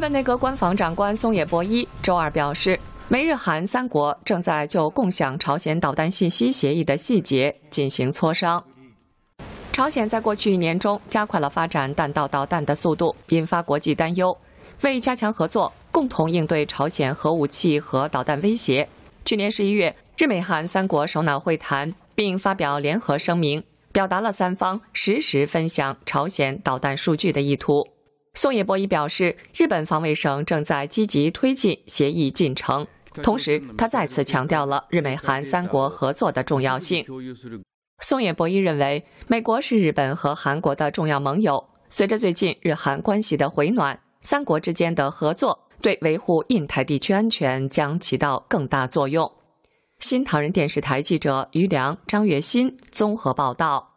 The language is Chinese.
日本内阁官房长官松野博一周二表示，美日韩三国正在就共享朝鲜导弹信息协议的细节进行磋商。朝鲜在过去一年中加快了发展弹道导弹的速度，引发国际担忧。为加强合作，共同应对朝鲜核武器和导弹威胁，去年十一月，日美韩三国首脑会谈并发表联合声明，表达了三方实时分享朝鲜导弹数据的意图。宋野博一表示，日本防卫省正在积极推进协议进程。同时，他再次强调了日美韩三国合作的重要性。宋野博一认为，美国是日本和韩国的重要盟友。随着最近日韩关系的回暖，三国之间的合作对维护印太地区安全将起到更大作用。新唐人电视台记者余良、张月欣综合报道。